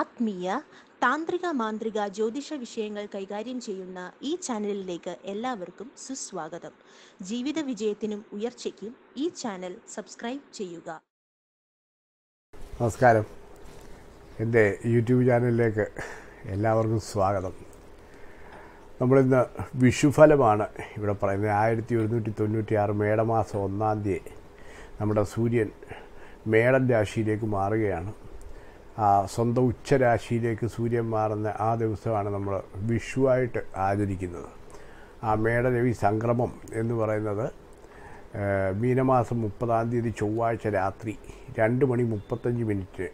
ആത്മീയ താന്ത്രിക മാന്ത്രിക ജ്യോതിഷ വിഷയങ്ങൾ കൈകാര്യം ചെയ്യുന്ന ഈ ചാനലിലേക്ക് എല്ലാവർക്കും സുസ്വാഗതം ജീവിത വിജയത്തിനും ഉയർച്ചയ്ക്കും ഈ ചാനൽ സബ്സ്ക്രൈബ് ചെയ്യുക നമസ്കാരം എൻ്റെ യൂട്യൂബ് ചാനലിലേക്ക് എല്ലാവർക്കും സ്വാഗതം നമ്മളിന്ന് വിഷുഫലമാണ് ഇവിടെ പറയുന്നത് ആയിരത്തി ഒരുന്നൂറ്റി തൊണ്ണൂറ്റി ആറ് മേടമാസം ഒന്നാം തീയതി നമ്മുടെ സൂര്യൻ മേടം രാശിയിലേക്ക് മാറുകയാണ് സ്വന്തം ഉച്ചരാശിയിലേക്ക് സൂര്യൻ മാറുന്ന ആ ദിവസമാണ് നമ്മൾ വിഷുവായിട്ട് ആചരിക്കുന്നത് ആ മേടരവി സംക്രമം എന്ന് പറയുന്നത് മീനമാസം മുപ്പതാം തീയതി ചൊവ്വാഴ്ച രാത്രി രണ്ട് മണി മുപ്പത്തഞ്ച് മിനിറ്റ്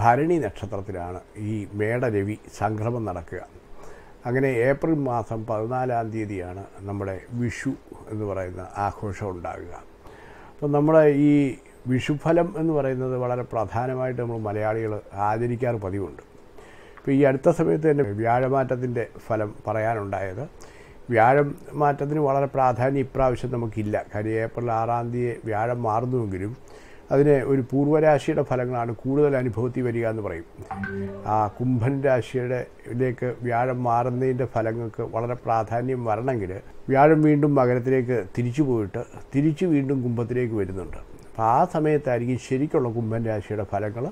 ഭരണി നക്ഷത്രത്തിലാണ് ഈ മേടരവി സംക്രമം നടക്കുക അങ്ങനെ ഏപ്രിൽ മാസം പതിനാലാം തീയതിയാണ് നമ്മുടെ വിഷു എന്ന് പറയുന്ന ആഘോഷം ഉണ്ടാകുക അപ്പം നമ്മുടെ ഈ വിഷുഫലം എന്ന് പറയുന്നത് വളരെ പ്രധാനമായിട്ട് നമ്മൾ മലയാളികൾ ആചരിക്കാറ് പതിവുണ്ട് ഇപ്പോൾ ഈ അടുത്ത സമയത്ത് തന്നെ വ്യാഴമാറ്റത്തിൻ്റെ ഫലം പറയാനുണ്ടായത് വ്യാഴം മാറ്റത്തിന് വളരെ പ്രാധാന്യം ഇപ്രാവശ്യം നമുക്കില്ല കാര്യം ഏപ്രിൽ ആറാം തീയതി വ്യാഴം മാറുന്നുവെങ്കിലും അതിന് ഒരു പൂർവ്വരാശിയുടെ ഫലങ്ങളാണ് കൂടുതൽ അനുഭവത്തിൽ വരിക എന്ന് പറയും ആ കുംഭൻ രാശിയുടെ ഇതിലേക്ക് വ്യാഴം മാറുന്നതിൻ്റെ ഫലങ്ങൾക്ക് വളരെ പ്രാധാന്യം വരണമെങ്കിൽ വ്യാഴം വീണ്ടും മകരത്തിലേക്ക് തിരിച്ചു പോയിട്ട് തിരിച്ചു വീണ്ടും കുംഭത്തിലേക്ക് വരുന്നുണ്ട് അപ്പം ആ സമയത്തായിരിക്കും ശരിക്കുള്ള കുംഭൻ രാശിയുടെ ഫലങ്ങൾ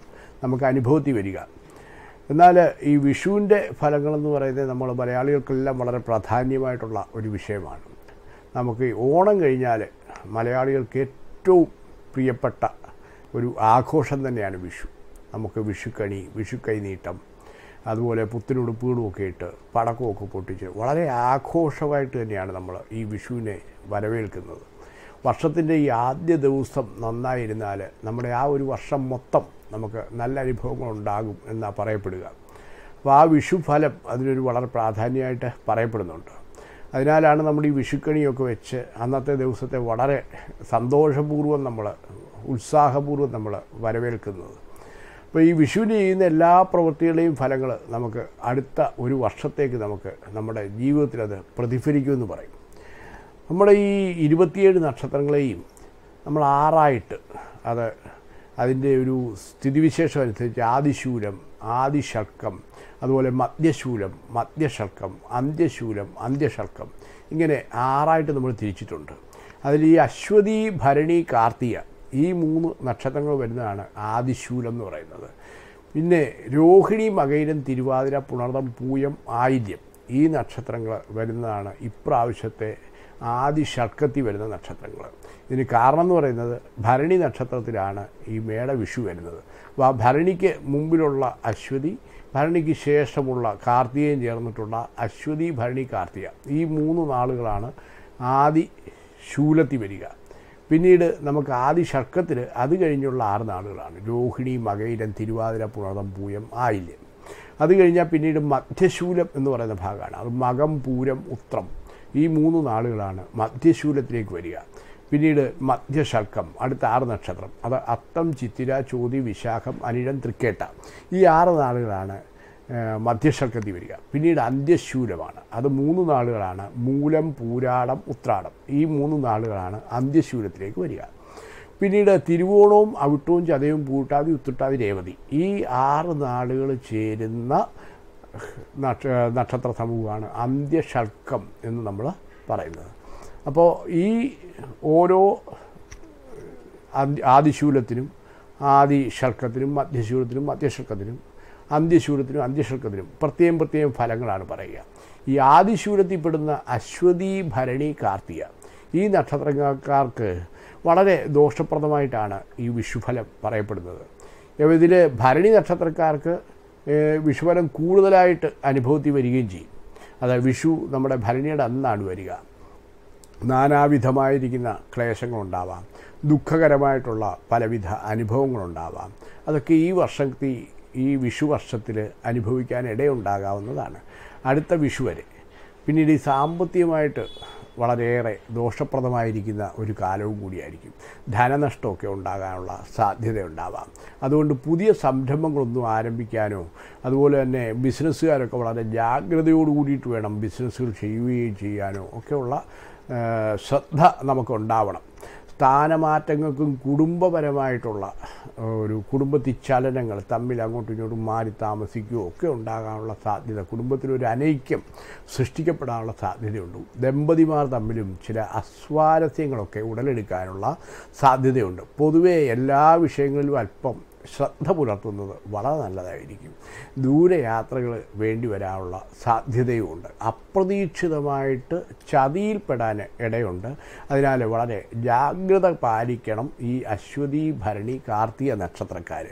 നമുക്ക് അനുഭവത്തിൽ വരിക എന്നാൽ ഈ വിഷുവിൻ്റെ ഫലങ്ങളെന്ന് പറയുന്നത് നമ്മൾ മലയാളികൾക്കെല്ലാം വളരെ പ്രാധാന്യമായിട്ടുള്ള ഒരു വിഷയമാണ് നമുക്ക് ഓണം കഴിഞ്ഞാൽ മലയാളികൾക്ക് ഏറ്റവും പ്രിയപ്പെട്ട ഒരു ആഘോഷം തന്നെയാണ് വിഷു നമുക്ക് വിഷുക്കണി വിഷുക്കൈനീട്ടം അതുപോലെ പുത്തിനുടുപ്പുകളുമൊക്കെ ഇട്ട് പടക്കമൊക്കെ പൊട്ടിച്ച് വളരെ ആഘോഷമായിട്ട് തന്നെയാണ് നമ്മൾ ഈ വിഷുവിനെ വരവേൽക്കുന്നത് വർഷത്തിൻ്റെ ഈ ആദ്യ ദിവസം നന്നായിരുന്നാൽ നമ്മുടെ ആ ഒരു വർഷം മൊത്തം നമുക്ക് നല്ല അനുഭവങ്ങൾ ഉണ്ടാകും എന്നാണ് പറയപ്പെടുക അപ്പോൾ ആ വിഷുഫലം അതിനൊരു വളരെ പ്രാധാന്യമായിട്ട് പറയപ്പെടുന്നുണ്ട് അതിനാലാണ് നമ്മൾ ഈ വിഷുക്കണിയൊക്കെ വെച്ച് അന്നത്തെ ദിവസത്തെ വളരെ സന്തോഷപൂർവ്വം നമ്മൾ ഉത്സാഹപൂർവ്വം നമ്മൾ വരവേൽക്കുന്നത് അപ്പോൾ ഈ വിഷുവിന് ചെയ്യുന്ന എല്ലാ പ്രവൃത്തികളുടെയും ഫലങ്ങൾ നമുക്ക് അടുത്ത ഒരു വർഷത്തേക്ക് നമുക്ക് നമ്മുടെ ജീവിതത്തിലത് പ്രതിഫലിക്കുമെന്ന് പറയും നമ്മുടെ ഈ ഇരുപത്തിയേഴ് നക്ഷത്രങ്ങളെയും നമ്മൾ ആറായിട്ട് അത് അതിൻ്റെ ഒരു സ്ഥിതിവിശേഷം അനുസരിച്ച് ആദിശൂലം ആദിഷർക്കം അതുപോലെ മധ്യശൂലം മധ്യഷർക്കം അന്ത്യശൂലം അന്ത്യഷർക്കം ഇങ്ങനെ ആറായിട്ട് നമ്മൾ തിരിച്ചിട്ടുണ്ട് അതിൽ ഈ അശ്വതി ഭരണി കാർത്തിക ഈ മൂന്ന് നക്ഷത്രങ്ങൾ വരുന്നതാണ് ആദിശൂലം എന്ന് പറയുന്നത് പിന്നെ രോഹിണി മകയിരം തിരുവാതിര പുണർതം പൂയം ആയുധ്യം ഈ നക്ഷത്രങ്ങൾ വരുന്നതാണ് ഇപ്രാവശ്യത്തെ ആദ്യ ഷഡ്കത്തിൽ വരുന്ന നക്ഷത്രങ്ങൾ ഇതിന് കാരണം എന്ന് പറയുന്നത് ഭരണി നക്ഷത്രത്തിലാണ് ഈ മേട വിഷു വരുന്നത് അപ്പോൾ ആ ഭരണിക്ക് മുമ്പിലുള്ള അശ്വതി ഭരണിക്ക് ശേഷമുള്ള കാർത്തികയും ചേർന്നിട്ടുള്ള അശ്വതി ഭരണി കാർത്തിക ഈ മൂന്ന് നാളുകളാണ് ആദി ശൂലത്തി വരിക പിന്നീട് നമുക്ക് ആദി ഷർക്കത്തിൽ അത് കഴിഞ്ഞുള്ള ആറ് നാളുകളാണ് രോഹിണി മകയിരം തിരുവാതിര പുണതം പൂയം ആയില്യം അത് കഴിഞ്ഞാൽ പിന്നീട് മധ്യശൂലം എന്ന് പറയുന്ന ഭാഗമാണ് അത് മകം പൂരം ഉത്രം ഈ മൂന്ന് നാളുകളാണ് മധ്യശൂലത്തിലേക്ക് വരിക പിന്നീട് മധ്യശൽക്കം അടുത്ത ആറ് നക്ഷത്രം അത് അത്തം ചിത്തിര ചോതി വിശാഖം അനിഴം തൃക്കേട്ട ഈ ആറ് നാളുകളാണ് മധ്യശൽക്കത്തിൽ വരിക പിന്നീട് അന്ത്യശൂലമാണ് അത് മൂന്ന് നാളുകളാണ് മൂലം പൂരാടം ഉത്രാടം ഈ മൂന്ന് നാളുകളാണ് അന്ത്യശൂലത്തിലേക്ക് വരിക പിന്നീട് തിരുവോണവും അവിട്ടവും ചതയും പൂട്ടാതി ഉത്തിട്ടാതി രേവതി ഈ ആറ് നാളുകൾ ചേരുന്ന നക്ഷത്ര സമൂഹമാണ് അന്ത്യഷൽക്കം എന്ന് നമ്മൾ പറയുന്നത് അപ്പോൾ ഈ ഓരോ ആദിശൂലത്തിനും ആദി മധ്യശൂലത്തിനും മധ്യഷൽക്കത്തിനും അന്ത്യശൂലത്തിനും അന്ത്യഷൽക്കത്തിനും പ്രത്യേകം പ്രത്യേകം ഫലങ്ങളാണ് പറയുക ഈ ആദിശൂലത്തിൽപ്പെടുന്ന അശ്വതി ഭരണി കാർത്തിക ഈ നക്ഷത്രക്കാർക്ക് വളരെ ദോഷപ്രദമായിട്ടാണ് ഈ വിഷുഫലം പറയപ്പെടുന്നത് ഇതിൽ ഭരണി നക്ഷത്രക്കാർക്ക് വിഷുവരം കൂടുതലായിട്ട് അനുഭവത്തിൽ വരികയും ചെയ്യും അതായത് വിഷു നമ്മുടെ ഭരണിയുടെ അന്നാണ് വരിക നാനാവിധമായിരിക്കുന്ന ക്ലേശങ്ങളുണ്ടാവാം ദുഃഖകരമായിട്ടുള്ള പലവിധ അനുഭവങ്ങളുണ്ടാവാം അതൊക്കെ ഈ വർഷത്തിൽ ഈ വിഷു വർഷത്തിൽ അനുഭവിക്കാൻ ഇടയുണ്ടാകാവുന്നതാണ് അടുത്ത വിഷു വരെ പിന്നീട് ഈ സാമ്പത്തികമായിട്ട് വളരെയേറെ ദോഷപ്രദമായിരിക്കുന്ന ഒരു കാലവും കൂടിയായിരിക്കും ധനനഷ്ടമൊക്കെ ഉണ്ടാകാനുള്ള സാധ്യതയുണ്ടാവാം അതുകൊണ്ട് പുതിയ സംരംഭങ്ങളൊന്നും ആരംഭിക്കാനോ അതുപോലെ തന്നെ ബിസിനസ്സുകാരൊക്കെ വളരെ ജാഗ്രതയോട് കൂടിയിട്ട് വേണം ബിസിനസ്സുകൾ ചെയ്യുകയും ചെയ്യാനോ ഒക്കെയുള്ള ശ്രദ്ധ നമുക്കുണ്ടാവണം സ്ഥാനമാറ്റങ്ങൾക്കും കുടുംബപരമായിട്ടുള്ള ഒരു കുടുംബത്തിൽ ചലനങ്ങൾ തമ്മിൽ അങ്ങോട്ടും ഇങ്ങോട്ടും മാറി താമസിക്കുകയോ ഒക്കെ ഉണ്ടാകാനുള്ള സാധ്യത കുടുംബത്തിലൊരു അനൈക്യം സൃഷ്ടിക്കപ്പെടാനുള്ള സാധ്യതയുണ്ട് ദമ്പതിമാർ തമ്മിലും ചില അസ്വാരസ്യങ്ങളൊക്കെ ഉടലെടുക്കാനുള്ള സാധ്യതയുണ്ട് പൊതുവേ എല്ലാ വിഷയങ്ങളിലും അല്പം ശ്രദ്ധ പുലർത്തുന്നത് വളരെ നല്ലതായിരിക്കും ദൂരയാത്രകൾ വേണ്ടി വരാനുള്ള സാധ്യതയുമുണ്ട് അപ്രതീക്ഷിതമായിട്ട് ചതിയിൽപ്പെടാൻ ഇടയുണ്ട് അതിനാൽ വളരെ ജാഗ്രത പാലിക്കണം ഈ അശ്വതി ഭരണി കാർത്തിക നക്ഷത്രക്കാർ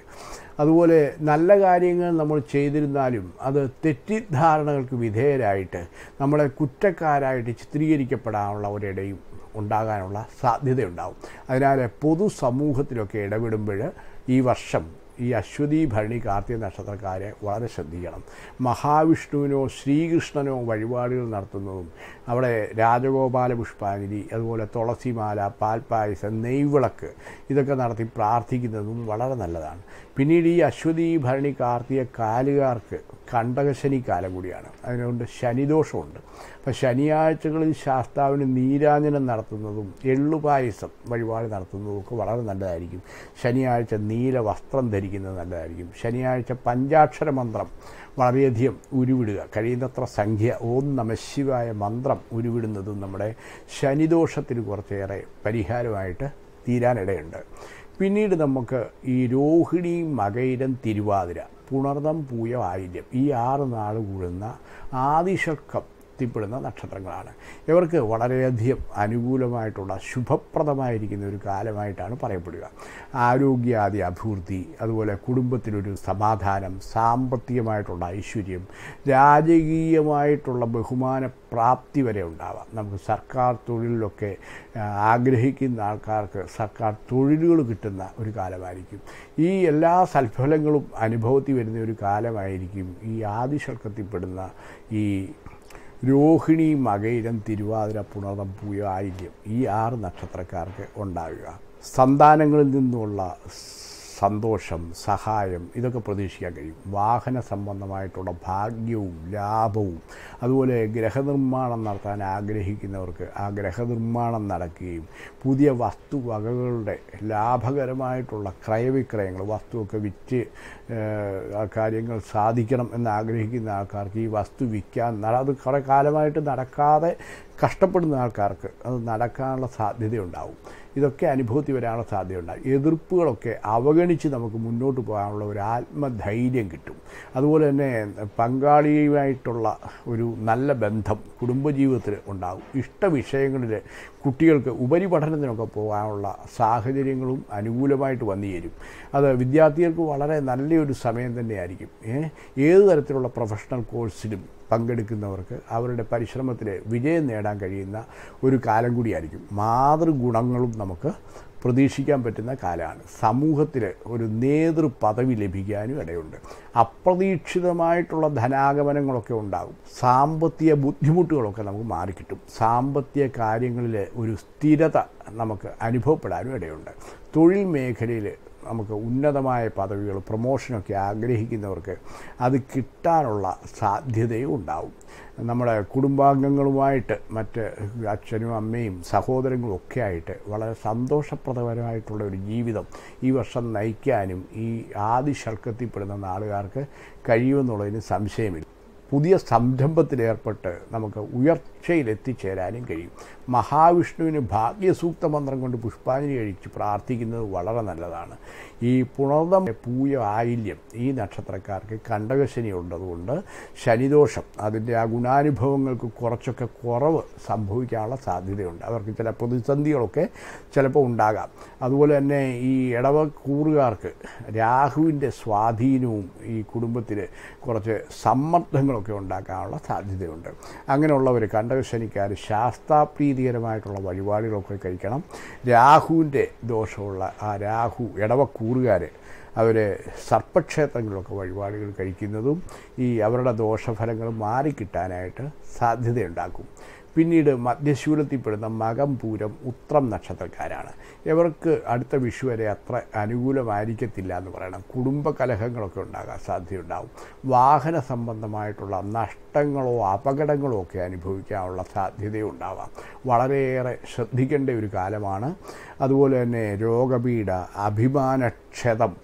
അതുപോലെ നല്ല കാര്യങ്ങൾ നമ്മൾ ചെയ്തിരുന്നാലും അത് തെറ്റിദ്ധാരണകൾക്ക് വിധേയരായിട്ട് നമ്മളെ കുറ്റക്കാരായിട്ട് ചിത്രീകരിക്കപ്പെടാനുള്ള ഒരിടയും ഉണ്ടാകാനുള്ള സാധ്യതയുണ്ടാവും അതിനാൽ പൊതുസമൂഹത്തിലൊക്കെ ഇടപെടുമ്പോൾ ഈ വർഷം ഈ അശ്വതി ഭരണി കാർത്തിക നക്ഷത്രക്കാരെ വളരെ ശ്രദ്ധിക്കണം മഹാവിഷ്ണുവിനോ ശ്രീകൃഷ്ണനോ വഴിപാടുകൾ നടത്തുന്നതും അവിടെ രാജഗോപാല പുഷ്പാഗിരി അതുപോലെ തുളസിമാല പാൽപ്പായസം നെയ്വിളക്ക് ഇതൊക്കെ നടത്തി പ്രാർത്ഥിക്കുന്നതും വളരെ നല്ലതാണ് പിന്നീട് ഈ അശ്വതി ഭരണി കാർത്തിയ കാലുകാർക്ക് കണ്ടകശനി കാലം കൂടിയാണ് അതിനുകൊണ്ട് ശനിദോഷമുണ്ട് അപ്പം ശനിയാഴ്ചകളിൽ ശാസ്താവിന് നീരാഞ്ജനം നടത്തുന്നതും എള്ളുപായസം വഴിപാട് നടത്തുന്നതും ഒക്കെ വളരെ നല്ലതായിരിക്കും ശനിയാഴ്ച നീല വസ്ത്രം ധരിക്കുന്നത് നല്ലതായിരിക്കും ശനിയാഴ്ച പഞ്ചാക്ഷര മന്ത്രം വളരെയധികം ഉരുവിടുക കഴിയുന്നത്ര സംഖ്യ ഓം നമശിവായ മന്ത്രം വസ്ത്രം ഉരുവിടുന്നതും നമ്മുടെ ശനിദോഷത്തിന് കുറച്ചേറെ പരിഹാരമായിട്ട് തീരാനിടയുണ്ട് പിന്നീട് നമുക്ക് ഈ രോഹിണി മകൈരം തിരുവാതിര പുണർദം പൂയം ആയിരം ഈ ആറ് നാൾ കൂടുന്ന ആദിശക്കം എത്തിപ്പെടുന്ന നക്ഷത്രങ്ങളാണ് ഇവർക്ക് വളരെയധികം അനുകൂലമായിട്ടുള്ള ശുഭപ്രദമായിരിക്കുന്ന ഒരു കാലമായിട്ടാണ് പറയപ്പെടുക ആരോഗ്യാദി അഭിവൃദ്ധി അതുപോലെ കുടുംബത്തിലൊരു സമാധാനം സാമ്പത്തികമായിട്ടുള്ള ഐശ്വര്യം രാജകീയമായിട്ടുള്ള ബഹുമാന പ്രാപ്തി വരെ ഉണ്ടാവാം നമുക്ക് സർക്കാർ തൊഴിലിലൊക്കെ ആഗ്രഹിക്കുന്ന ആൾക്കാർക്ക് സർക്കാർ തൊഴിലുകൾ കിട്ടുന്ന ഒരു കാലമായിരിക്കും ഈ എല്ലാ സൽഫലങ്ങളും അനുഭവത്തിൽ വരുന്ന ഒരു കാലമായിരിക്കും ഈ ആദിശർക്കത്തിൽപ്പെടുന്ന ഈ രോഹിണി മകയിരം തിരുവാതിര പുണർന്നം പൂയ ആയില്യം ഈ ആറ് നക്ഷത്രക്കാർക്ക് ഉണ്ടാവുക സന്താനങ്ങളിൽ നിന്നുള്ള സന്തോഷം സഹായം ഇതൊക്കെ പ്രതീക്ഷിക്കാൻ കഴിയും വാഹന സംബന്ധമായിട്ടുള്ള ഭാഗ്യവും ലാഭവും അതുപോലെ ഗ്രഹനിർമ്മാണം നടത്താൻ ആഗ്രഹിക്കുന്നവർക്ക് ആ ഗ്രഹനിർമ്മാണം നടക്കുകയും പുതിയ വസ്തുവകകളുടെ ലാഭകരമായിട്ടുള്ള ക്രയവിക്രയങ്ങൾ വസ്തുവൊക്കെ വിറ്റ് ആ കാര്യങ്ങൾ സാധിക്കണം എന്ന് ആഗ്രഹിക്കുന്ന ആൾക്കാർക്ക് ഈ വസ്തു വിൽക്കാൻ അത് കുറേ കാലമായിട്ട് നടക്കാതെ കഷ്ടപ്പെടുന്ന ആൾക്കാർക്ക് അത് നടക്കാനുള്ള സാധ്യതയുണ്ടാവും ഇതൊക്കെ അനുഭവത്തിൽ വരാനുള്ള സാധ്യതയുണ്ട് എതിർപ്പുകളൊക്കെ അവഗണിച്ച് നമുക്ക് മുന്നോട്ട് പോകാനുള്ള ഒരു ആത്മധൈര്യം കിട്ടും അതുപോലെ തന്നെ പങ്കാളിയുമായിട്ടുള്ള ഒരു നല്ല ബന്ധം കുടുംബജീവിതത്തിൽ ഉണ്ടാകും ഇഷ്ടവിഷയങ്ങളിൽ കുട്ടികൾക്ക് ഉപരിപഠനത്തിനൊക്കെ പോകാനുള്ള സാഹചര്യങ്ങളും അനുകൂലമായിട്ട് വന്നു ചേരും അത് വിദ്യാർത്ഥികൾക്ക് വളരെ നല്ലൊരു സമയം തന്നെയായിരിക്കും ഏത് തരത്തിലുള്ള പ്രൊഫഷണൽ കോഴ്സിലും പങ്കെടുക്കുന്നവർക്ക് അവരുടെ പരിശ്രമത്തിൽ വിജയം നേടാൻ കഴിയുന്ന ഒരു കാലം കൂടിയായിരിക്കും മാതൃഗുണങ്ങളും നമുക്ക് പ്രതീക്ഷിക്കാൻ പറ്റുന്ന കാലമാണ് സമൂഹത്തിൽ ഒരു നേതൃപദവി പദവി ലഭിക്കാനും ഇടയുണ്ട് അപ്രതീക്ഷിതമായിട്ടുള്ള ധനാഗമനങ്ങളൊക്കെ ഉണ്ടാകും സാമ്പത്തിക ബുദ്ധിമുട്ടുകളൊക്കെ നമുക്ക് മാറിക്കിട്ടും സാമ്പത്തിക കാര്യങ്ങളിൽ ഒരു സ്ഥിരത നമുക്ക് അനുഭവപ്പെടാനും ഇടയുണ്ട് തൊഴിൽ മേഖലയിൽ നമുക്ക് ഉന്നതമായ പദവികൾ പ്രൊമോഷനൊക്കെ ആഗ്രഹിക്കുന്നവർക്ക് അത് കിട്ടാനുള്ള സാധ്യതയും ഉണ്ടാവും നമ്മുടെ കുടുംബാംഗങ്ങളുമായിട്ട് മറ്റ് അച്ഛനും അമ്മയും സഹോദരങ്ങളും ഒക്കെ ആയിട്ട് വളരെ സന്തോഷപ്രദപരമായിട്ടുള്ള ഒരു ജീവിതം ഈ വർഷം നയിക്കാനും ഈ ആദി ശൽക്കത്തിൽപ്പെടുന്ന നാളുകാർക്ക് കഴിയുമെന്നുള്ളതിന് സംശയമില്ല പുതിയ സംരംഭത്തിലേർപ്പെട്ട് നമുക്ക് ഉയർച്ചയിലെത്തിച്ചേരാനും എത്തിച്ചേരാനും കഴിയും മഹാവിഷ്ണുവിന് ഭാഗ്യസൂക്ത മന്ത്രം കൊണ്ട് പുഷ്പാഞ്ജലി കഴിച്ച് പ്രാർത്ഥിക്കുന്നത് വളരെ നല്ലതാണ് ഈ പുണർദം പൂയ ആയില്യം ഈ നക്ഷത്രക്കാർക്ക് കണ്ടകശനി ഉള്ളതുകൊണ്ട് ശനിദോഷം അതിൻ്റെ ആ ഗുണാനുഭവങ്ങൾക്ക് കുറച്ചൊക്കെ കുറവ് സംഭവിക്കാനുള്ള സാധ്യതയുണ്ട് അവർക്ക് ചില പ്രതിസന്ധികളൊക്കെ ചിലപ്പോൾ ഉണ്ടാകാം അതുപോലെ തന്നെ ഈ കൂറുകാർക്ക് രാഹുവിൻ്റെ സ്വാധീനവും ഈ കുടുംബത്തിൽ കുറച്ച് സമ്മർദ്ദങ്ങളൊക്കെ ഉണ്ടാക്കാനുള്ള സാധ്യതയുണ്ട് അങ്ങനെയുള്ളവർ കണ്ടകശനിക്കാർ ശാസ്ത്രാപ്രീതികരമായിട്ടുള്ള വഴിപാടുകളൊക്കെ കഴിക്കണം രാഹുവിൻ്റെ ദോഷമുള്ള ആ രാഹു ഇടവക്കൂർ കൂറുകാർ അവർ സർപ്പക്ഷേത്രങ്ങളിലൊക്കെ വഴിപാടുകൾ കഴിക്കുന്നതും ഈ അവരുടെ ദോഷഫലങ്ങൾ മാറിക്കിട്ടാനായിട്ട് സാധ്യതയുണ്ടാക്കും പിന്നീട് മധ്യശൂലത്തിൽപ്പെടുന്ന മകംപൂരം ഉത്രം നക്ഷത്രക്കാരാണ് ഇവർക്ക് അടുത്ത വിഷു വരെ അത്ര അനുകൂലമായിരിക്കത്തില്ല എന്ന് പറയണം കുടുംബകലഹങ്ങളൊക്കെ ഉണ്ടാകാൻ സാധ്യതയുണ്ടാകും വാഹന സംബന്ധമായിട്ടുള്ള നഷ്ടങ്ങളോ അപകടങ്ങളോ ഒക്കെ അനുഭവിക്കാനുള്ള സാധ്യതയുണ്ടാവാം വളരെയേറെ ശ്രദ്ധിക്കേണ്ട ഒരു കാലമാണ് അതുപോലെ തന്നെ രോഗപീഠ അഭിമാനക്ഷതം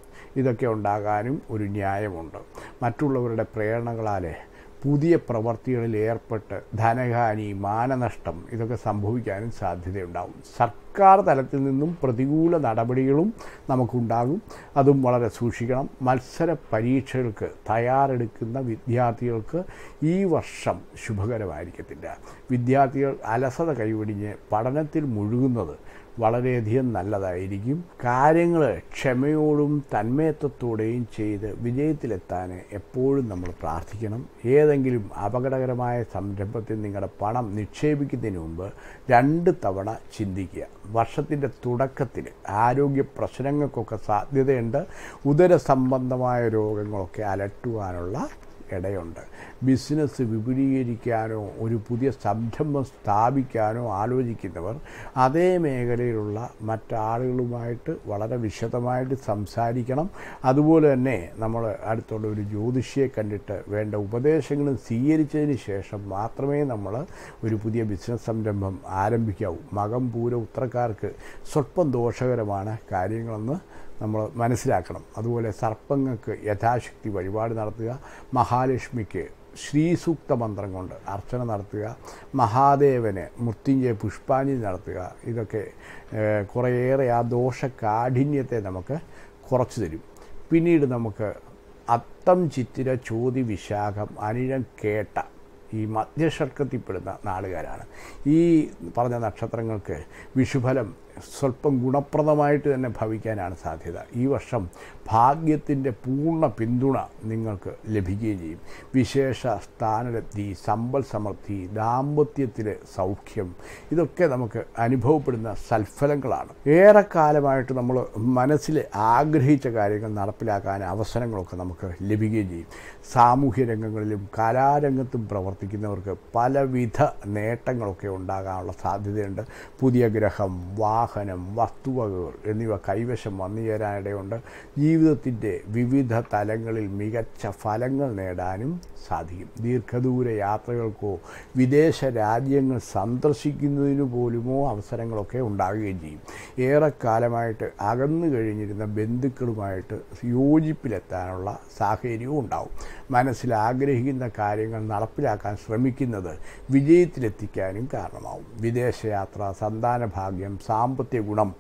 ഇതൊക്കെ ഉണ്ടാകാനും ഒരു ന്യായമുണ്ട് മറ്റുള്ളവരുടെ പ്രേരണകളാലേ പുതിയ പ്രവർത്തികളിൽ ഏർപ്പെട്ട് ധനഹാനി മാനനഷ്ടം ഇതൊക്കെ സംഭവിക്കാനും സാധ്യതയുണ്ടാവും സർ സർക്കാർ തലത്തിൽ നിന്നും പ്രതികൂല നടപടികളും നമുക്കുണ്ടാകും അതും വളരെ സൂക്ഷിക്കണം മത്സര പരീക്ഷകൾക്ക് തയ്യാറെടുക്കുന്ന വിദ്യാർത്ഥികൾക്ക് ഈ വർഷം ശുഭകരമായിരിക്കത്തില്ല വിദ്യാർത്ഥികൾ അലസത കൈവടിഞ്ഞ് പഠനത്തിൽ മുഴുകുന്നത് വളരെയധികം നല്ലതായിരിക്കും കാര്യങ്ങൾ ക്ഷമയോടും തന്മയത്വത്തോടെയും ചെയ്ത് വിജയത്തിലെത്താൻ എപ്പോഴും നമ്മൾ പ്രാർത്ഥിക്കണം ഏതെങ്കിലും അപകടകരമായ സംരംഭത്തിൽ നിങ്ങളുടെ പണം നിക്ഷേപിക്കുന്നതിന് മുമ്പ് രണ്ട് തവണ ചിന്തിക്കുക വർഷത്തിൻ്റെ തുടക്കത്തിൽ ആരോഗ്യ പ്രശ്നങ്ങൾക്കൊക്കെ സാധ്യതയുണ്ട് ഉദര സംബന്ധമായ രോഗങ്ങളൊക്കെ അലട്ടുവാനുള്ള ഇടയുണ്ട് ബിസിനസ് വിപുലീകരിക്കാനോ ഒരു പുതിയ സംരംഭം സ്ഥാപിക്കാനോ ആലോചിക്കുന്നവർ അതേ മേഖലയിലുള്ള മറ്റാളുകളുമായിട്ട് വളരെ വിശദമായിട്ട് സംസാരിക്കണം അതുപോലെ തന്നെ നമ്മൾ അടുത്തുള്ള ഒരു ജ്യോതിഷിയെ കണ്ടിട്ട് വേണ്ട ഉപദേശങ്ങളും സ്വീകരിച്ചതിന് ശേഷം മാത്രമേ നമ്മൾ ഒരു പുതിയ ബിസിനസ് സംരംഭം ആരംഭിക്കാവൂ മകം പൂര ഉത്രക്കാർക്ക് സ്വൽപ്പം ദോഷകരമാണ് കാര്യങ്ങളെന്ന് നമ്മൾ മനസ്സിലാക്കണം അതുപോലെ സർപ്പങ്ങൾക്ക് യഥാശക്തി വഴിപാട് നടത്തുക മഹാലക്ഷ്മിക്ക് ശ്രീസൂക്ത മന്ത്രം കൊണ്ട് അർച്ചന നടത്തുക മഹാദേവന് മൃത്യുഞ്ജയ പുഷ്പാഞ്ജലി നടത്തുക ഇതൊക്കെ കുറേയേറെ ആ കാഠിന്യത്തെ നമുക്ക് കുറച്ചു തരും പിന്നീട് നമുക്ക് അത്തം ചിത്തിര ചോതി വിശാഖം അനിഴം കേട്ട ഈ മധ്യഷർക്കത്തിൽപ്പെടുന്ന നാളുകാരാണ് ഈ പറഞ്ഞ നക്ഷത്രങ്ങൾക്ക് വിഷുഫലം സ്വല്പം ഗുണപ്രദമായിട്ട് തന്നെ ഭവിക്കാനാണ് സാധ്യത ഈ വർഷം ഭാഗ്യത്തിൻ്റെ പൂർണ്ണ പിന്തുണ നിങ്ങൾക്ക് ലഭിക്കുകയും ചെയ്യും വിശേഷ സ്ഥാനലബ്ധി സമ്പൽ സമൃദ്ധി ദാമ്പത്യത്തിലെ സൗഖ്യം ഇതൊക്കെ നമുക്ക് അനുഭവപ്പെടുന്ന സൽഫലങ്ങളാണ് ഏറെക്കാലമായിട്ട് നമ്മൾ മനസ്സിൽ ആഗ്രഹിച്ച കാര്യങ്ങൾ നടപ്പിലാക്കാൻ അവസരങ്ങളൊക്കെ നമുക്ക് ലഭിക്കുകയും ചെയ്യും സാമൂഹ്യ രംഗങ്ങളിലും കലാരംഗത്തും പ്രവർത്തിക്കുന്നവർക്ക് പലവിധ നേട്ടങ്ങളൊക്കെ ഉണ്ടാകാനുള്ള സാധ്യതയുണ്ട് പുതിയ ഗ്രഹം വാഹനം വസ്തുവകകൾ എന്നിവ കൈവശം വന്നു ചേരാനിടയുണ്ട് ജീവിത ജീവിതത്തിൻ്റെ വിവിധ തലങ്ങളിൽ മികച്ച ഫലങ്ങൾ നേടാനും സാധിക്കും ദീർഘദൂര യാത്രകൾക്കോ വിദേശ രാജ്യങ്ങൾ സന്ദർശിക്കുന്നതിനു പോലുമോ അവസരങ്ങളൊക്കെ ഉണ്ടാകുകയും ചെയ്യും ഏറെക്കാലമായിട്ട് അകന്നു കഴിഞ്ഞിരുന്ന ബന്ധുക്കളുമായിട്ട് യോജിപ്പിലെത്താനുള്ള സാഹചര്യവും ഉണ്ടാവും മനസ്സിൽ ആഗ്രഹിക്കുന്ന കാര്യങ്ങൾ നടപ്പിലാക്കാൻ ശ്രമിക്കുന്നത് വിജയത്തിലെത്തിക്കാനും കാരണമാവും വിദേശയാത്ര സന്താന ഭാഗ്യം സാമ്പത്തിക ഗുണം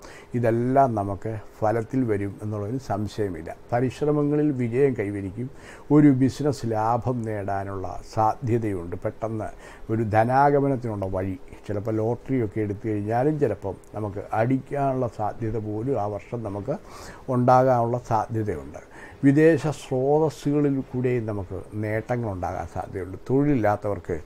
ഇതെല്ലാം നമുക്ക് ഫലത്തിൽ വരും എന്നുള്ളതിൽ സംശയമില്ല പരിശ്രമങ്ങളിൽ വിജയം കൈവരിക്കും ഒരു ബിസിനസ് ലാഭം നേടാനുള്ള സാധ്യതയുണ്ട് പെട്ടെന്ന് ഒരു ധനാഗമനത്തിനുള്ള വഴി ചിലപ്പോൾ ലോട്ടറിയൊക്കെ എടുത്തു കഴിഞ്ഞാലും ചിലപ്പം നമുക്ക് അടിക്കാനുള്ള സാധ്യത പോലും ആ വർഷം നമുക്ക് ഉണ്ടാകാനുള്ള സാധ്യതയുണ്ട് വിദേശ സ്രോതസ്സുകളിൽ കൂടെയും നമുക്ക് നേട്ടങ്ങളുണ്ടാകാൻ സാധ്യതയുണ്ട് തൊഴിലില്ലാത്തവർക്ക്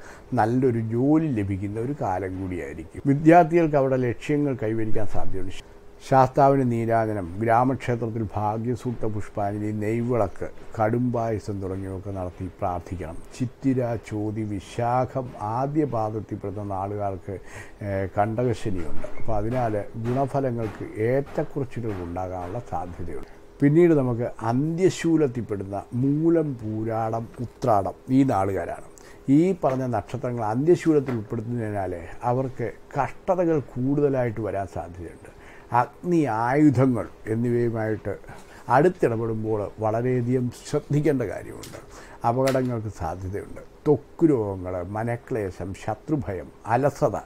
നല്ലൊരു ജോലി ലഭിക്കുന്ന ഒരു കാലം കൂടിയായിരിക്കും വിദ്യാർത്ഥികൾക്ക് അവിടെ ലക്ഷ്യങ്ങൾ കൈവരിക്കാൻ സാധ്യതയുണ്ട് ശാസ്താവിന് നീരാജനം ഗ്രാമക്ഷേത്രത്തിൽ ഭാഗ്യസൂക്ത പുഷ്പാഞ്ജലി നെയ്വിളക്ക് കടുംബായസം തുടങ്ങിയവയൊക്കെ നടത്തി പ്രാർത്ഥിക്കണം ചിത്തിര ചോതി വിശാഖം ആദ്യ പാദത്തിൽപ്പെടുന്ന നാളുകാർക്ക് കണ്ടകശനിയുണ്ട് അപ്പോൾ അതിനാൽ ഗുണഫലങ്ങൾക്ക് ഏറ്റക്കുറച്ചിലുകൾ ഉണ്ടാകാനുള്ള സാധ്യതയുണ്ട് പിന്നീട് നമുക്ക് അന്ത്യശൂലത്തിൽപ്പെടുന്ന മൂലം പൂരാടം ഉത്രാടം ഈ നാളുകാരാണ് ഈ പറഞ്ഞ നക്ഷത്രങ്ങൾ അന്ത്യശൂലത്തിൽ ഉൾപ്പെടുത്തുന്നതിനാൽ അവർക്ക് കഷ്ടതകൾ കൂടുതലായിട്ട് വരാൻ സാധ്യതയുണ്ട് അഗ്നി ആയുധങ്ങൾ എന്നിവയുമായിട്ട് അടുത്തിടപെടുമ്പോൾ വളരെയധികം ശ്രദ്ധിക്കേണ്ട കാര്യമുണ്ട് അപകടങ്ങൾക്ക് സാധ്യതയുണ്ട് ത്വക്ക് രോഗങ്ങൾ മനക്ലേശം ശത്രുഭയം അലസത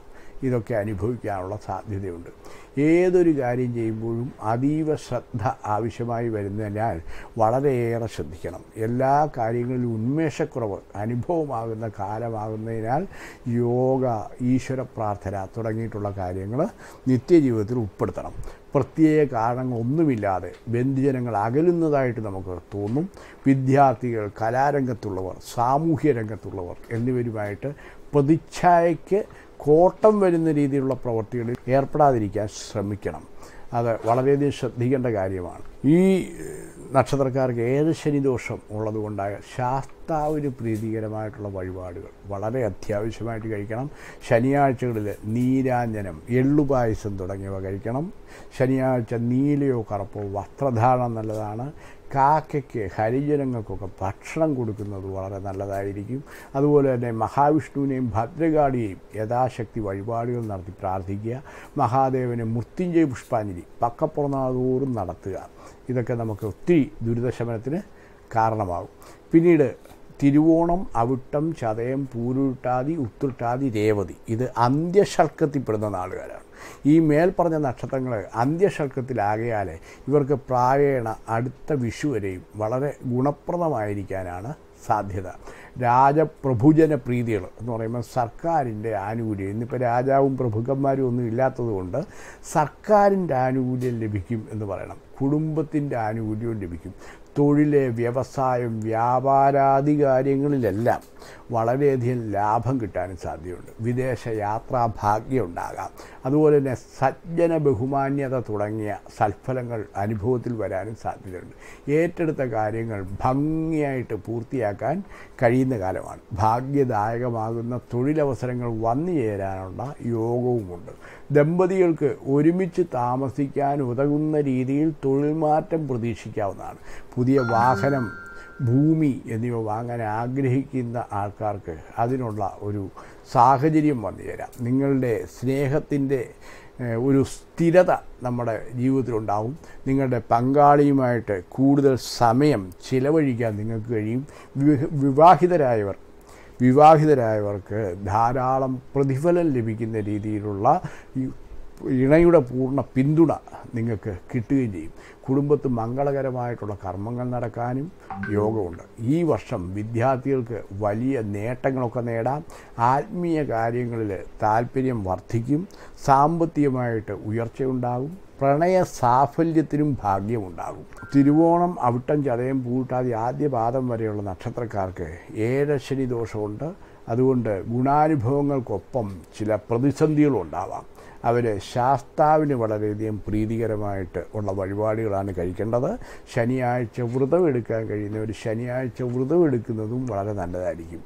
ഇതൊക്കെ അനുഭവിക്കാനുള്ള സാധ്യതയുണ്ട് ഏതൊരു കാര്യം ചെയ്യുമ്പോഴും അതീവ ശ്രദ്ധ ആവശ്യമായി വരുന്നതിനാൽ വളരെയേറെ ശ്രദ്ധിക്കണം എല്ലാ കാര്യങ്ങളിലും ഉന്മേഷക്കുറവ് അനുഭവമാകുന്ന കാലമാകുന്നതിനാൽ യോഗ ഈശ്വര പ്രാർത്ഥന തുടങ്ങിയിട്ടുള്ള കാര്യങ്ങൾ നിത്യജീവിതത്തിൽ ഉൾപ്പെടുത്തണം പ്രത്യേക കാരണങ്ങളൊന്നുമില്ലാതെ ബന്ധുജനങ്ങൾ അകലുന്നതായിട്ട് നമുക്ക് തോന്നും വിദ്യാർത്ഥികൾ കലാരംഗത്തുള്ളവർ സാമൂഹ്യ രംഗത്തുള്ളവർ എന്നിവരുമായിട്ട് പ്രതിച്ഛായയ്ക്ക് കോട്ടം വരുന്ന രീതിയിലുള്ള പ്രവൃത്തികളിൽ ഏർപ്പെടാതിരിക്കാൻ ശ്രമിക്കണം അത് വളരെയധികം ശ്രദ്ധിക്കേണ്ട കാര്യമാണ് ഈ നക്ഷത്രക്കാർക്ക് ഏത് ശനിദോഷം ഉള്ളതുകൊണ്ടായ ശാസ്താവിന് പ്രീതികരമായിട്ടുള്ള വഴിപാടുകൾ വളരെ അത്യാവശ്യമായിട്ട് കഴിക്കണം ശനിയാഴ്ചകളിൽ നീരാഞ്ജനം എള്ളുപായസം തുടങ്ങിയവ കഴിക്കണം ശനിയാഴ്ച നീലയോ കറുപ്പോ വസ്ത്രധാരണം നല്ലതാണ് കാക്കയ്ക്ക് ഹരിജനങ്ങൾക്കൊക്കെ ഭക്ഷണം കൊടുക്കുന്നത് വളരെ നല്ലതായിരിക്കും അതുപോലെ തന്നെ മഹാവിഷ്ണുവിനെയും ഭദ്രകാളിയെയും യഥാശക്തി വഴിപാടുകൾ നടത്തി പ്രാർത്ഥിക്കുക മഹാദേവനെ മൃത്യുഞ്ജയ പുഷ്പാഞ്ജലി പക്കപ്പുറനാളോറും നടത്തുക ഇതൊക്കെ നമുക്ക് ഒത്തിരി ദുരിതശമനത്തിന് കാരണമാകും പിന്നീട് തിരുവോണം അവിട്ടം ചതയം പൂരുട്ടാതി ഉത്തുട്ടാതി രേവതി ഇത് അന്ത്യശർക്കത്തിൽപ്പെടുന്ന നാളുകാരാണ് ഈ മേൽപ്പറഞ്ഞ നക്ഷത്രങ്ങൾ അന്ത്യശൽക്കത്തിലാകയാൽ ഇവർക്ക് പ്രായേണ അടുത്ത വിഷു വരെയും വളരെ ഗുണപ്രദമായിരിക്കാനാണ് സാധ്യത രാജപ്രഭുജന പ്രീതികൾ എന്ന് പറയുമ്പോൾ സർക്കാരിൻ്റെ ആനുകൂല്യം ഇന്നിപ്പോൾ രാജാവും പ്രഭുക്കന്മാരും ഒന്നും ഇല്ലാത്തതുകൊണ്ട് സർക്കാരിൻ്റെ ആനുകൂല്യം ലഭിക്കും എന്ന് പറയണം കുടുംബത്തിൻ്റെ ആനുകൂല്യവും ലഭിക്കും തൊഴിലെ വ്യവസായം വ്യാപാരാദി കാര്യങ്ങളിലെല്ലാം വളരെയധികം ലാഭം കിട്ടാനും സാധ്യതയുണ്ട് വിദേശ യാത്രാ ഭാഗ്യം ഉണ്ടാകാം അതുപോലെ തന്നെ സജ്ജന ബഹുമാന്യത തുടങ്ങിയ സൽഫലങ്ങൾ അനുഭവത്തിൽ വരാനും സാധ്യതയുണ്ട് ഏറ്റെടുത്ത കാര്യങ്ങൾ ഭംഗിയായിട്ട് പൂർത്തിയാക്കാൻ കഴിയുന്ന കാലമാണ് ഭാഗ്യദായകമാകുന്ന തൊഴിലവസരങ്ങൾ വന്നു ചേരാനുള്ള യോഗവുമുണ്ട് ദമ്പതികൾക്ക് ഒരുമിച്ച് താമസിക്കാൻ ഉതകുന്ന രീതിയിൽ തൊഴിൽ മാറ്റം പ്രതീക്ഷിക്കാവുന്നതാണ് പുതിയ വാഹനം ഭൂമി എന്നിവ വാങ്ങാൻ ആഗ്രഹിക്കുന്ന ആൾക്കാർക്ക് അതിനുള്ള ഒരു സാഹചര്യം വന്നു തരാം നിങ്ങളുടെ സ്നേഹത്തിൻ്റെ ഒരു സ്ഥിരത നമ്മുടെ ജീവിതത്തിലുണ്ടാവും നിങ്ങളുടെ പങ്കാളിയുമായിട്ട് കൂടുതൽ സമയം ചിലവഴിക്കാൻ നിങ്ങൾക്ക് കഴിയും വിവാഹിതരായവർ വിവാഹിതരായവർക്ക് ധാരാളം പ്രതിഫലം ലഭിക്കുന്ന രീതിയിലുള്ള ഇണയുടെ പൂർണ്ണ പിന്തുണ നിങ്ങൾക്ക് കിട്ടുകയും ചെയ്യും കുടുംബത്ത് മംഗളകരമായിട്ടുള്ള കർമ്മങ്ങൾ നടക്കാനും യോഗമുണ്ട് ഈ വർഷം വിദ്യാർത്ഥികൾക്ക് വലിയ നേട്ടങ്ങളൊക്കെ നേടാം ആത്മീയ കാര്യങ്ങളിൽ താല്പര്യം വർദ്ധിക്കും സാമ്പത്തികമായിട്ട് ഉയർച്ചയുണ്ടാകും പ്രണയ സാഫല്യത്തിനും ഭാഗ്യമുണ്ടാകും തിരുവോണം അവിട്ടം ചതയം പൂട്ടാതെ ആദ്യ പാദം വരെയുള്ള നക്ഷത്രക്കാർക്ക് ഏഴശനി ദോഷമുണ്ട് അതുകൊണ്ട് ഗുണാനുഭവങ്ങൾക്കൊപ്പം ചില പ്രതിസന്ധികളും ഉണ്ടാവാം അവർ ശാസ്താവിന് വളരെയധികം പ്രീതികരമായിട്ട് ഉള്ള വഴിപാടുകളാണ് കഴിക്കേണ്ടത് ശനിയാഴ്ച വ്രതം എടുക്കാൻ കഴിയുന്നവർ ശനിയാഴ്ച വ്രതം എടുക്കുന്നതും വളരെ നല്ലതായിരിക്കും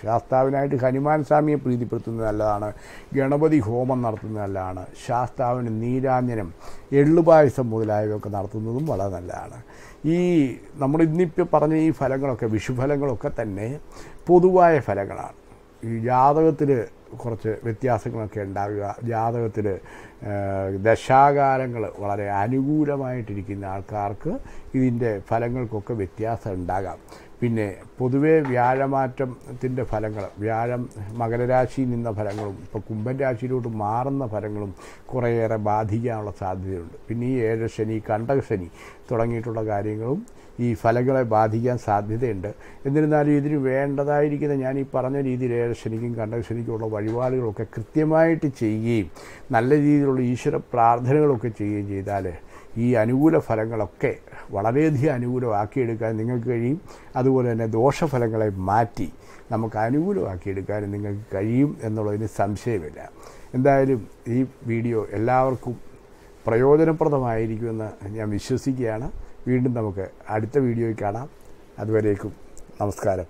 ശാസ്താവിനായിട്ട് ഹനുമാൻ സ്വാമിയെ പ്രീതിപ്പെടുത്തുന്നത് നല്ലതാണ് ഗണപതി ഹോമം നടത്തുന്നത് നല്ലതാണ് ശാസ്താവിന് നീരാഞ്ജനം എള്ളുപായസം മുതലായവയൊക്കെ നടത്തുന്നതും വളരെ നല്ലതാണ് ഈ നമ്മൾ ഇന്നിപ്പോൾ പറഞ്ഞ ഈ ഫലങ്ങളൊക്കെ വിഷുഫലങ്ങളൊക്കെ തന്നെ പൊതുവായ ഫലങ്ങളാണ് ഈ ജാതകത്തിൽ കുറച്ച് വ്യത്യാസങ്ങളൊക്കെ ഉണ്ടാവുക ജാതകത്തിൽ ദശാകാലങ്ങൾ വളരെ അനുകൂലമായിട്ടിരിക്കുന്ന ആൾക്കാർക്ക് ഇതിൻ്റെ ഫലങ്ങൾക്കൊക്കെ വ്യത്യാസം ഉണ്ടാകാം പിന്നെ പൊതുവേ വ്യാഴമാറ്റത്തിൻ്റെ ഫലങ്ങൾ വ്യാഴം മകരരാശിയിൽ നിന്ന ഫലങ്ങളും ഇപ്പോൾ കുംഭൻ രാശിയിലോട്ട് മാറുന്ന ഫലങ്ങളും കുറേയേറെ ബാധിക്കാനുള്ള സാധ്യതയുണ്ട് പിന്നെ ഈ ഏഴ് ശനി കണ്ടകശനി തുടങ്ങിയിട്ടുള്ള കാര്യങ്ങളും ഈ ഫലങ്ങളെ ബാധിക്കാൻ സാധ്യതയുണ്ട് എന്നിരുന്നാലും ഇതിന് വേണ്ടതായിരിക്കുന്ന ഞാൻ ഈ പറഞ്ഞ രീതിയിൽ ഏഴശനിക്കും കണ്ടശനിക്കുമുള്ള വഴിപാടുകളൊക്കെ കൃത്യമായിട്ട് ചെയ്യുകയും നല്ല രീതിയിലുള്ള ഈശ്വര പ്രാർത്ഥനകളൊക്കെ ചെയ്യുകയും ചെയ്താൽ ഈ അനുകൂല ഫലങ്ങളൊക്കെ വളരെയധികം അനുകൂലമാക്കിയെടുക്കാൻ നിങ്ങൾക്ക് കഴിയും അതുപോലെ തന്നെ ദോഷഫലങ്ങളെ മാറ്റി നമുക്ക് അനുകൂലമാക്കിയെടുക്കാനും നിങ്ങൾക്ക് കഴിയും എന്നുള്ളതിന് സംശയമില്ല എന്തായാലും ഈ വീഡിയോ എല്ലാവർക്കും പ്രയോജനപ്രദമായിരിക്കുമെന്ന് ഞാൻ വിശ്വസിക്കുകയാണ് വീണ്ടും നമുക്ക് അടുത്ത വീഡിയോയിൽ കാണാം അതുവരേക്കും നമസ്കാരം